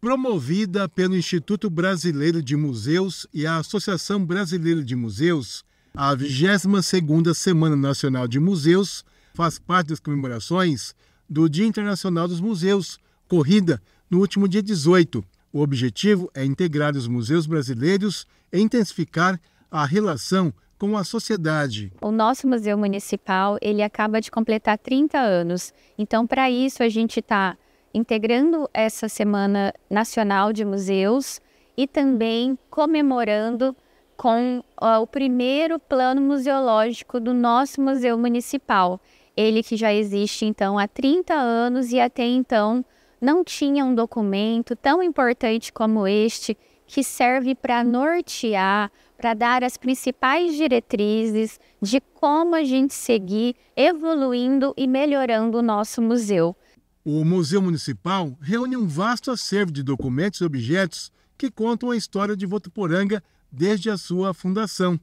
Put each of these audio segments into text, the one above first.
promovida pelo Instituto Brasileiro de Museus e a Associação Brasileira de Museus, a 22ª Semana Nacional de Museus faz parte das comemorações do Dia Internacional dos Museus, corrida no último dia 18. O objetivo é integrar os museus brasileiros e intensificar a relação com a sociedade. O nosso museu municipal, ele acaba de completar 30 anos. Então, para isso a gente está integrando essa Semana Nacional de Museus e também comemorando com ó, o primeiro plano museológico do nosso Museu Municipal. Ele que já existe então há 30 anos e até então não tinha um documento tão importante como este, que serve para nortear, para dar as principais diretrizes de como a gente seguir evoluindo e melhorando o nosso museu. O Museu Municipal reúne um vasto acervo de documentos e objetos que contam a história de Votuporanga desde a sua fundação.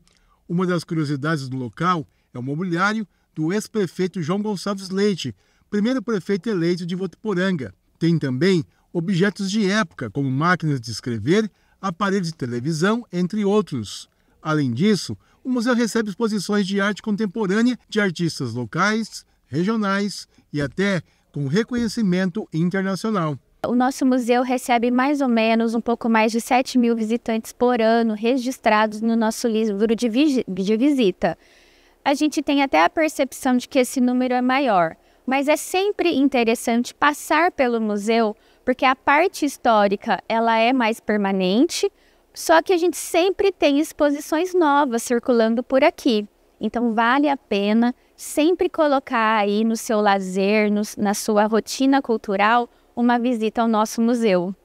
Uma das curiosidades do local é o mobiliário do ex-prefeito João Gonçalves Leite, primeiro prefeito eleito de Votuporanga. Tem também objetos de época, como máquinas de escrever, aparelhos de televisão, entre outros. Além disso, o museu recebe exposições de arte contemporânea de artistas locais, regionais e até com reconhecimento internacional. O nosso museu recebe mais ou menos um pouco mais de 7 mil visitantes por ano registrados no nosso livro de, de visita. A gente tem até a percepção de que esse número é maior, mas é sempre interessante passar pelo museu porque a parte histórica ela é mais permanente, só que a gente sempre tem exposições novas circulando por aqui. Então vale a pena sempre colocar aí no seu lazer, no, na sua rotina cultural, uma visita ao nosso museu.